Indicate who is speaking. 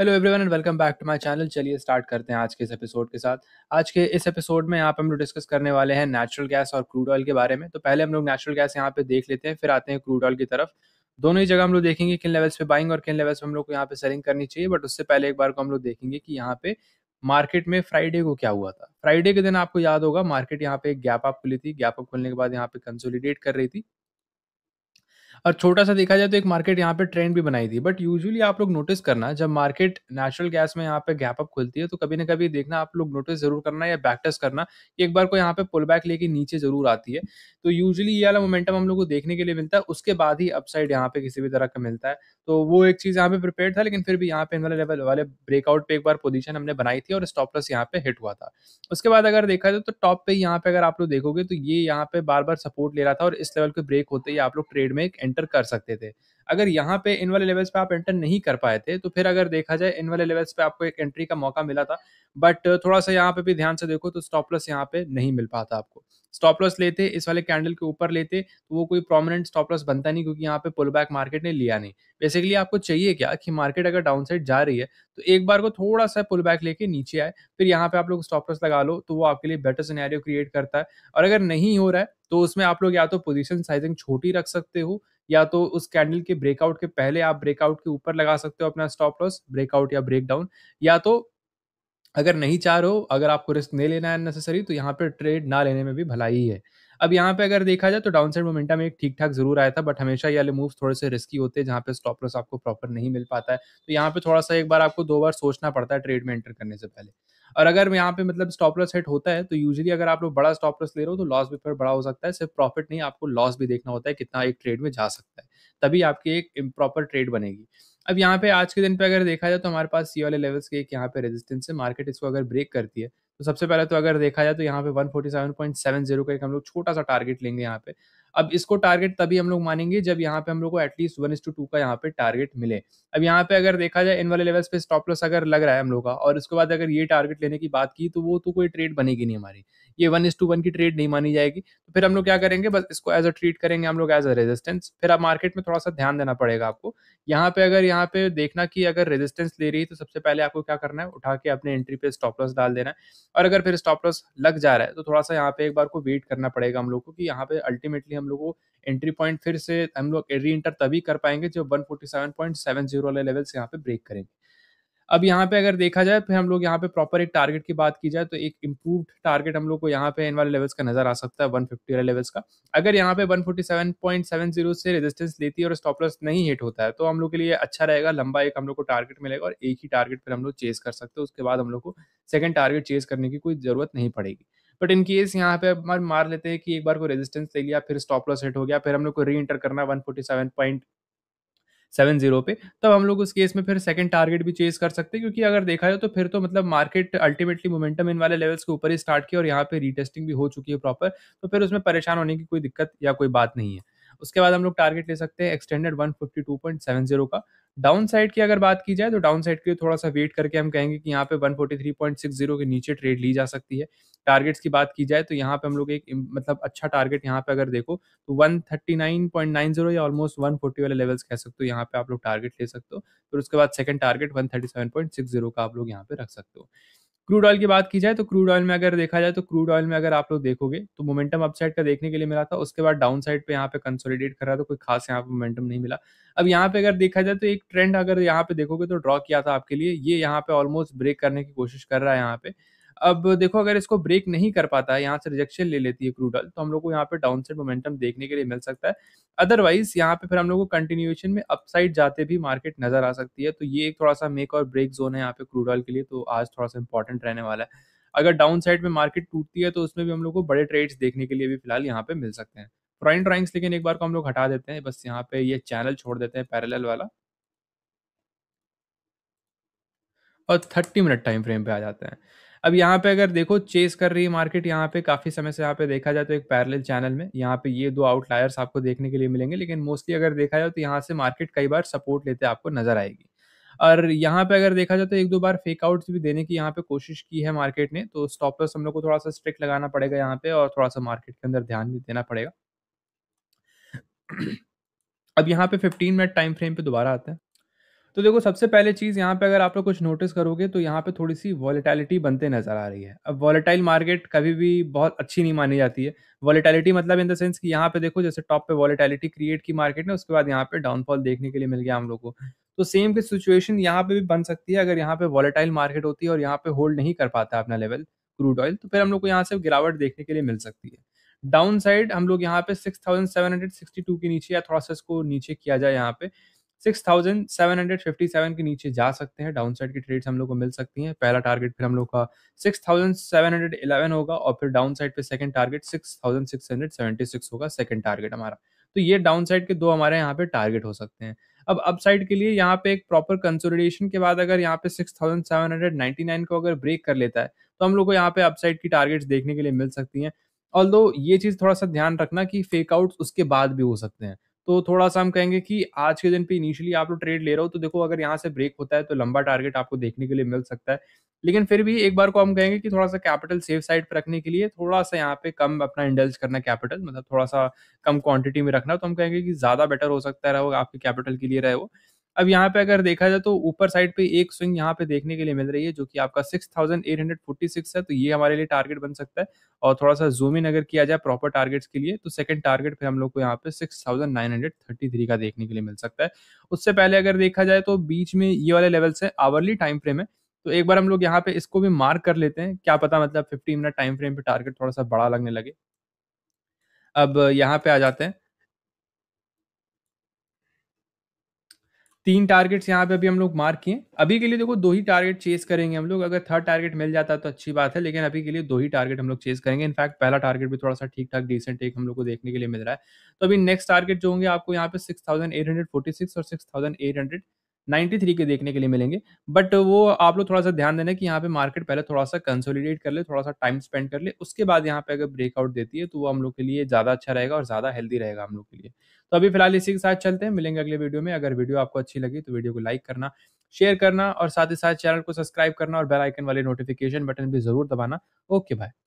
Speaker 1: hello everyone and welcome back to my channel चलिए start करते हैं आज के इस एपिसोड के साथ आज के इस एपिसोड में यहाँ पे हम लोग डिस्कस करने वाले हैं नेचुरल गैस और क्रूड ऑयल के बारे में तो पहले हम लोग नेचुरल गैस यहाँ पे देख लेते हैं फिर आते हैं क्रूड ऑयल की तरफ दोनों ही जगह हम लोग देखेंगे किन लेवल्स पे बाइंग और किन लेवल्स पे हम लोग को यहाँ पे सेलिंग करनी चाहिए बट उससे पहले एक बार को हम लोग देखेंगे कि यहाँ पे मार्केट में फ्राइडे को क्या हुआ था फ्राइडे के दिन आपको याद होगा मार्केट यहाँ पे एक गैप अप खुली थी गैप अप खुलने के बाद यहाँ पे कंसोलिडेट कर रही थी और छोटा सा देखा जाए तो एक मार्केट यहाँ पे ट्रेंड भी बनाई थी बट यूजुअली आप लोग नोटिस करना जब मार्केट नेचुरल गैस में यहाँ पे गैप अप खुलती है तो कभी ना कभी देखना आप लोग नोटिस जरूर करना या बैकटेस्ट करना कि एक बार को यहाँ पे पुल बैक लेके नीचे जरूर आती है तो यूजली ये वाला मोमेंटम हम लोग को देखने के लिए मिलता है उसके बाद ही अपसाइड यहाँ पे किसी भी तरह का मिलता है तो वो एक चीज़ यहाँ पे प्रिपेयर था लेकिन फिर भी यहाँ पे वाले लेवल वाले ब्रेकआउट पे एक बार पोजीशन हमने बनाई थी और स्टॉप लॉस यहाँ पे हिट हुआ था उसके बाद अगर देखा जाए तो टॉप पे यहाँ पे अगर आप लोग देखोगे तो ये यहाँ पे बार बार सपोर्ट ले रहा था और इस लेवल के ब्रेक होते ही आप लोग ट्रेड में एक एंटर कर सकते थे अगर यहाँ पे इन वाले लेवल्स पे आप एंटर नहीं कर पाए थे तो फिर अगर देखा जाए इन वाले लेवल्स पे आपको एक एंट्री का मौका मिला था बट थोड़ा सा यहाँ पे भी ध्यान से देखो तो स्टॉप लॉस यहाँ पे नहीं मिल पाता आपको स्टॉप लॉस लेते इस वाले कैंडल के ऊपर लेते तो वो कोई प्रोमिनेंट स्टॉप लॉस बनता नहीं क्योंकि यहाँ पे पुल बैक मार्केट ने लिया नहीं बेसिकली आपको चाहिए क्या कि मार्केट अगर डाउन साइड जा रही है तो एक बार को थोड़ा सा पुल बैक लेके नीचे आए फिर यहाँ पे आप लोग स्टॉप लॉस लगा लो तो वो आपके लिए बेटर सिनेरियो क्रिएट करता है और अगर नहीं हो रहा है तो उसमें आप लोग या तो पोजिशन साइजिंग छोटी रख सकते हो या तो उस कैंडल के ब्रेकआउट के पहले आप ब्रेकआउट के ऊपर लगा सकते हो अपना स्टॉप लॉस ब्रेकआउट या ब्रेक डाउन या तो अगर नहीं चाह रहे हो अगर आपको रिस्क नहीं लेना है नेसेसरी तो यहाँ पर ट्रेड ना लेने में भी भलाई है अब यहाँ पे अगर देखा जाए तो डाउन साइड मोमेंटम एक ठीक ठाक जरूर आया था बट हमेशा ये वाले मूव थोड़े से रिस्की होते हैं जहाँ पे स्टॉप लॉस आपको प्रॉपर नहीं मिल पाता है तो यहाँ पे थोड़ा सा एक बार आपको दो बार सोचना पड़ता है ट्रेड में एंटर करने से पहले और अगर यहाँ पे मतलब स्टॉप लॉस हिट होता है तो यूजली अगर आप लोग बड़ा स्टॉप लॉस ले रहे हो तो लॉस भी फिर बड़ा हो सकता है सिर्फ प्रॉफिट नहीं आपको लॉस भी देखना होता है कितना एक ट्रेड में जा सकता है तभी आपकी एक इम्प्रॉपर ट्रेड बनेगी अब यहाँ पे आज के दिन पे अगर देखा जाए तो हमारे पास सी वाले लेवल्स के एक यहाँ पे रेजिस्टेंस है मार्केट इसको अगर ब्रेक करती है तो सबसे पहले तो अगर देखा जाए तो यहाँ पे 147.70 का एक हम लोग छोटा सा टारगेट लेंगे यहाँ पे अब इसको टारगेट तभी हम लोग मानेंगे जब यहाँ पे हम लोग को एटलीस्ट वन टू टू का यहाँ पे टारगेट मिले अब यहाँ पे अगर देखा जाए इन वाले लेवल्स पे स्टॉप लॉस अगर लग रहा है हम लोग का और उसके बाद अगर ये टारगेट लेने की बात की तो वो तो कोई ट्रेड बनेगी नहीं हमारी ये वन इज टू वन की ट्रेड नहीं मानी जाएगी तो फिर हम लोग क्या करेंगे बस इसको एज अ ट्रीट करेंगे हम लोग एज अ रेजिस्टेंस फिर आप मार्केट में थोड़ा सा ध्यान देना पड़ेगा आपको यहाँ पे अगर यहाँ पे देखना कि अगर रेजिस्टेंस ले रही है तो सबसे पहले आपको क्या करना है उठा के अपने एंट्री पे स्टॉप लॉस डाल देना है और अगर फिर स्टॉप लॉस लग जा रहा है तो थोड़ा सा यहाँ पे एक बार को वेट करना पड़ेगा हम लोग को कि यहाँ पे अल्टीमेटली हम हम लोग को एंट्री पॉइंट फिर से हम लोग री इंटर तभी कर पाएंगे जब one forty seven point seven zero वाले लेवल्स यहाँ पे ब्रेक करेंगे अब यहाँ पे अगर देखा जाए फिर हम लोग यहाँ पे प्रॉपर एक टारगेट की बात की जाए तो एक इम्प्रूव टारगेट हम लोग को यहाँ पे इन वाले लेवल्स का नजर आ सकता है वन फिफ्टी वाले लेवल्स का अगर यहाँ पे one forty seven seven point zero से रेजिस्टेंस लेती है और स्टॉप लॉस नहीं हिट होता है तो हम लोग के लिए अच्छा रहेगा लंबा एक हम लोग को टारगेट मिलेगा और एक ही टारगेट पर हम लोग चेस कर सकते हैं उसके बाद हम लोग को सेकेंड टारगेट चेस करने की कोई जरूरत नहीं पड़ेगी बट इन केस यहाँ पे हम मार लेते हैं कि एक बार को रेजिस्टेंस ले लिया फिर स्टॉप लॉस हिट हो गया फिर हम लोग को री एंटर करना one forty seven point seven zero पे तब हम लोग उस केस में फिर सेकंड टारगेट भी चेज कर सकते हैं क्योंकि अगर देखा जाए तो फिर तो मतलब मार्केट अल्टीमेटली मोमेंटम इन वाले लेवल्स के ऊपर ही स्टार्ट किया और यहाँ पे रीटेस्टिंग भी हो चुकी है प्रॉपर तो फिर उसमें परेशान होने की कोई दिक्कत या कोई बात नहीं है उसके बाद हम लोग टारगेट ले सकते हैं एक्सटेंडेड वन का डाउन साइड की अगर बात की जाए तो डाउन साइड के लिए थोड़ा सा वेट करके हम कहेंगे कि यहाँ पे 143.60 के नीचे ट्रेड ली जा सकती है टारगेट्स की बात की जाए तो यहाँ पे हम लोग एक मतलब अच्छा टारगेट यहाँ पे अगर देखो तो 139.90 या ऑलमोस्ट 140 वाले लेवल्स कह सकते हो यहाँ पे आप लोग टारगेट ले सकते हो फिर उसके बाद सेकंड टारगेट 137.60 का आप लोग यहाँ पे रख सकते हो क्रूड ऑयल की बात की जाए तो क्रूड ऑयल में अगर देखा जाए तो क्रूड ऑयल में अगर आप लोग देखोगे तो मोमेंटम अपसाइड का देखने के लिए मिला था उसके बाद डाउन साइड पर यहाँ पे कंसोलिडेट कर रहा था कोई खास यहाँ पे मोमेंटम नहीं मिला अब यहाँ पे अगर देखा जाए तो एक ट्रेंड अगर यहाँ पे देखोगे तो ड्रॉ किया था आपके लिए ये यहाँ पे ऑलमोस्ट ब्रेक करने की कोशिश कर रहा है यहाँ पे अब देखो अगर इसको ब्रेक नहीं कर पाता है यहाँ से रिजेक्शन ले लेती है क्रूड ऑयल तो हम लोग को यहाँ पे डाउन साइड मोमेंटम देखने के लिए मिल सकता है अदरवाइज यहाँ पे फिर हम लोग को कंटिन्यूएशन में अपसाइड जाते भी मार्केट नजर आ सकती है तो ये एक थोड़ा सा मेक और ब्रेक जोन है यहाँ पे क्रूड ऑयल के लिए तो आज थोड़ा सा इंपॉर्टेंट रहने वाला है अगर डाउन साइड में मार्केट टूटती है तो उसमें भी हम लोग को बड़े ट्रेड्स देखने के लिए भी फिलहाल यहाँ पे मिल सकते हैं प्राइन ड्राइंग्स लेकिन एक बार को हम लोग हटा देते हैं बस यहाँ पे ये चैनल छोड़ देते हैं पैरेलल वाला और थर्टी मिनट टाइम फ्रेम पे आ जाते हैं अब यहाँ पे अगर देखो चेस कर रही है मार्केट यहाँ पे काफ़ी समय से यहाँ पे देखा जाए तो एक पैरेलल चैनल में यहाँ पे ये दो आउटलायर्स आपको देखने के लिए मिलेंगे लेकिन मोस्टली अगर देखा जाए तो यहाँ से मार्केट कई बार सपोर्ट लेते आपको नजर आएगी और यहाँ पे अगर देखा जाए तो एक दो बार फेक आउट भी देने की यहाँ पे कोशिश की है मार्केट ने तो स्टॉप लॉस हम लोग को थोड़ा सा स्ट्रिक्ट लगाना पड़ेगा यहाँ पे और थोड़ा सा मार्केट के अंदर ध्यान भी देना पड़ेगा अब यहाँ पे 15 मिनट टाइम फ्रेम पे दोबारा आते हैं तो देखो सबसे पहले चीज़ यहाँ पे अगर आप लोग कुछ नोटिस करोगे तो यहाँ पे थोड़ी सी वॉलीटैलिटी बनते नज़र आ रही है अब वॉलेटाइल मार्केट कभी भी बहुत अच्छी नहीं मानी जाती है वॉलीटैलिटी मतलब इन द सेंस कि यहाँ पे देखो जैसे टॉप पे वॉलीटैलिटी क्रिएट की मार्केट ने उसके बाद यहाँ पे डाउनफॉल देखने के लिए मिल गया हम लोग को तो सेम की सिचुएशन यहाँ पे भी बन सकती है अगर यहाँ पे वॉलेटाइल मार्केट होती है और यहाँ पे होल्ड नहीं कर पाता अपना लेवल क्रूड ऑयल तो फिर हम लोग को यहाँ से गिरावट देखने के लिए मिल सकती है डाउन साइड हम लोग यहाँ पे six thousand seven hundred sixty two के नीचे या थोड़ा सा इसको नीचे किया जाए यहाँ पे 6,757 के नीचे जा सकते हैं डाउन साइड की ट्रेड्स हम लोग को मिल सकती हैं पहला टारगेट फिर हम लोग का 6,711 होगा और फिर डाउन साइड पे सेकंड टारगेट 6,676 होगा सेकंड टारगेट हमारा तो ये डाउन साइड के दो हमारे यहाँ पे टारगेट हो सकते हैं अब अपसाइड के लिए यहाँ पे एक प्रॉपर कंसोलिडेशन के बाद अगर यहाँ पे 6,799 को अगर ब्रेक कर लेता है तो हम लोग को यहाँ पे अपसाइड की टारगेट्स देखने के लिए मिल सकती हैं ऑल ये चीज़ थोड़ा सा ध्यान रखना कि फेकआउट उसके बाद भी हो सकते हैं तो थोड़ा सा हम कहेंगे कि आज के दिन पे इनिशियली आप लोग ट्रेड ले रहे हो तो देखो अगर यहाँ से ब्रेक होता है तो लंबा टारगेट आपको देखने के लिए मिल सकता है लेकिन फिर भी एक बार को हम कहेंगे कि थोड़ा सा कैपिटल सेफ साइड पर रखने के लिए थोड़ा सा यहाँ पे कम अपना इंडल्ज करना कैपिटल मतलब थोड़ा सा कम क्वांटिटी में रखना तो हम कहेंगे कि ज़्यादा बेटर हो सकता है रहो आपके कैपिटल के लिए रहे वो अब यहाँ पे अगर देखा जाए तो ऊपर साइड पे एक स्विंग यहाँ पे देखने के लिए मिल रही है जो कि आपका 6846 है तो ये हमारे लिए टारगेट बन सकता है और थोड़ा सा जूम इन अगर किया जाए प्रॉपर टारगेट्स के लिए तो सेकंड टारगेट फिर हम लोग को यहाँ पे 6933 का देखने के लिए मिल सकता है उससे पहले अगर देखा जाए तो बीच में ये वाले लेवल्स है आवरली टाइम फ्रेम है तो एक बार हम लोग यहाँ पे इसको भी मार्क कर लेते हैं क्या पता मतलब फिफ्टी मिनट टाइम फ्रेम पे टारगेट थोड़ा सा बड़ा लगने लगे अब यहाँ पे आ जाते हैं तीन टारगेट्स यहाँ पे अभी हम लोग मार्क किए अभी के लिए देखो दो ही टारगेट चेस करेंगे हम लोग अगर थर्ड टारगेट मिल जाता तो अच्छी बात है लेकिन अभी के लिए दो ही टारगेट हम लोग चेस करेंगे इनफैक्ट पहला टारगेट भी थोड़ा सा ठीक ठाक डिसेंट एक हम लोग को देखने के लिए मिल रहा है तो अभी नेक्स्ट टारगेट जो होंगे आपको यहाँ पे सिक्स और सिक्स थ्री के देखने के लिए मिलेंगे बट वो आप लोग थोड़ा सा ध्यान देना कि यहाँ पे मार्केट पहले थोड़ा सा कंसोलिडेट कर ले थोड़ा सा टाइम स्पेंड कर ले उसके बाद यहाँ पे अगर ब्रेकआउट देती है तो वो हम लोग के लिए ज़्यादा अच्छा रहेगा और ज़्यादा हेल्दी रहेगा हम लोग के लिए तो अभी फिलहाल इसी के साथ चलते हैं मिलेंगे अगले वीडियो में अगर वीडियो आपको अच्छी लगी तो वीडियो को लाइक करना शेयर करना और साथ ही साथ चैनल को सब्सक्राइब करना और बेलाइकन वाले नोटिफिकेशन बटन भी जरूर दबाना ओके बाय